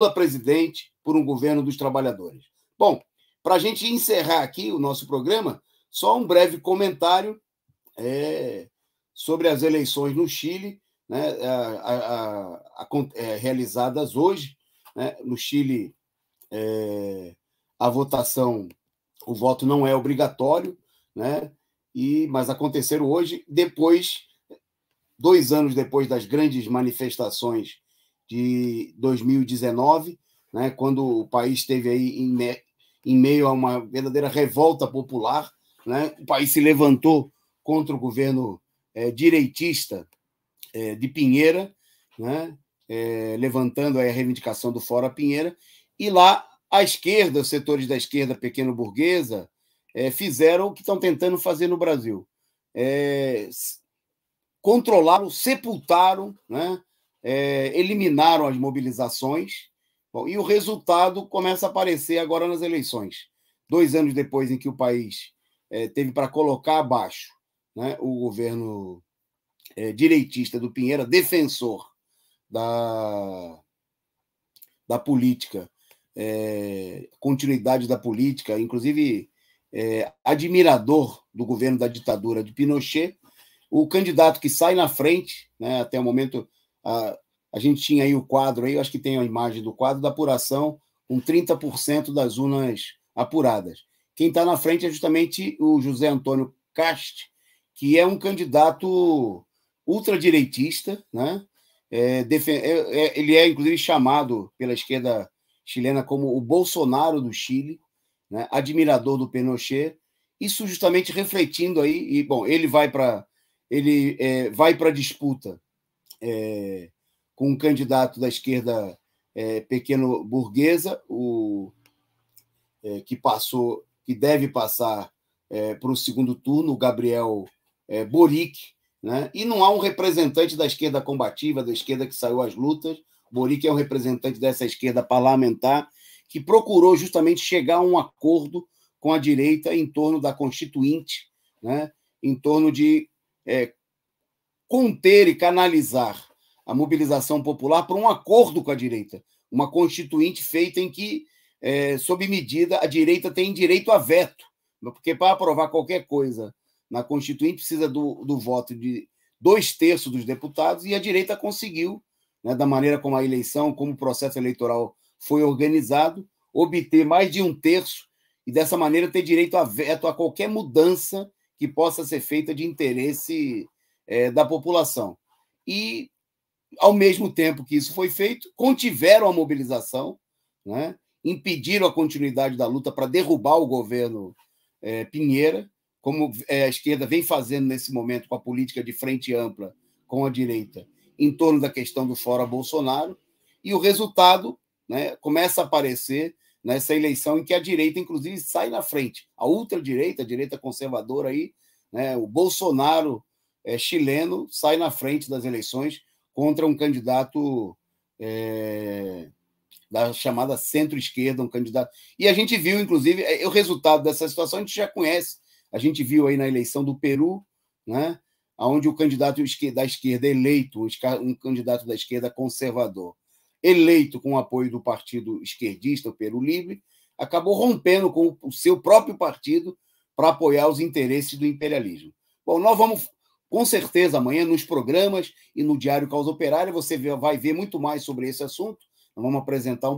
Lula presidente por um governo dos trabalhadores. Bom, para a gente encerrar aqui o nosso programa, só um breve comentário é, sobre as eleições no Chile, né, a, a, a, é, realizadas hoje. Né, no Chile, é, a votação, o voto não é obrigatório, né, e, mas aconteceram hoje, depois, dois anos depois das grandes manifestações de 2019, né, quando o país esteve aí em, me, em meio a uma verdadeira revolta popular, né, o país se levantou contra o governo é, direitista é, de Pinheira, né, é, levantando a reivindicação do Fora Pinheira, e lá a esquerda, os setores da esquerda pequeno-burguesa, fizeram o que estão tentando fazer no Brasil. controlaram, sepultaram né, é, eliminaram as mobilizações, bom, e o resultado começa a aparecer agora nas eleições. Dois anos depois em que o país é, teve para colocar abaixo né, o governo é, direitista do Pinheira, defensor da, da política, é, continuidade da política, inclusive é, admirador do governo da ditadura de Pinochet, o candidato que sai na frente, né, até o momento a, a gente tinha aí o quadro, aí, eu acho que tem a imagem do quadro, da apuração com 30% das urnas apuradas. Quem está na frente é justamente o José Antônio Cast, que é um candidato ultradireitista, né? É, é, é, ele é, inclusive, chamado pela esquerda chilena como o Bolsonaro do Chile, né? admirador do Pinochet, isso justamente refletindo aí, e bom, ele vai para ele é, vai para a disputa é, com um candidato da esquerda é, pequeno burguesa, o, é, que passou, que deve passar é, para o segundo turno, o Gabriel é, Boric, né? e não há um representante da esquerda combativa, da esquerda que saiu às lutas. Boric é o um representante dessa esquerda parlamentar que procurou justamente chegar a um acordo com a direita em torno da Constituinte, né? em torno de é, conter e canalizar a mobilização popular para um acordo com a direita, uma constituinte feita em que, é, sob medida, a direita tem direito a veto, porque para aprovar qualquer coisa na constituinte precisa do, do voto de dois terços dos deputados e a direita conseguiu, né, da maneira como a eleição, como o processo eleitoral foi organizado, obter mais de um terço e dessa maneira ter direito a veto a qualquer mudança que possa ser feita de interesse é, da população. E, ao mesmo tempo que isso foi feito, contiveram a mobilização, né? impediram a continuidade da luta para derrubar o governo é, Pinheira, como é, a esquerda vem fazendo nesse momento com a política de frente ampla com a direita em torno da questão do fora Bolsonaro, e o resultado né, começa a aparecer nessa eleição em que a direita, inclusive, sai na frente. A ultradireita, a direita conservadora aí, né, o Bolsonaro é, chileno sai na frente das eleições contra um candidato é, da chamada centro-esquerda, um candidato. E a gente viu, inclusive, é, é o resultado dessa situação a gente já conhece. A gente viu aí na eleição do Peru, né, onde o candidato da esquerda eleito, um candidato da esquerda conservador, eleito com o apoio do partido esquerdista, o Peru Livre, acabou rompendo com o seu próprio partido para apoiar os interesses do imperialismo. Bom, nós vamos com certeza, amanhã nos programas e no Diário Causa Operária você vai ver muito mais sobre esse assunto. Nós vamos apresentar um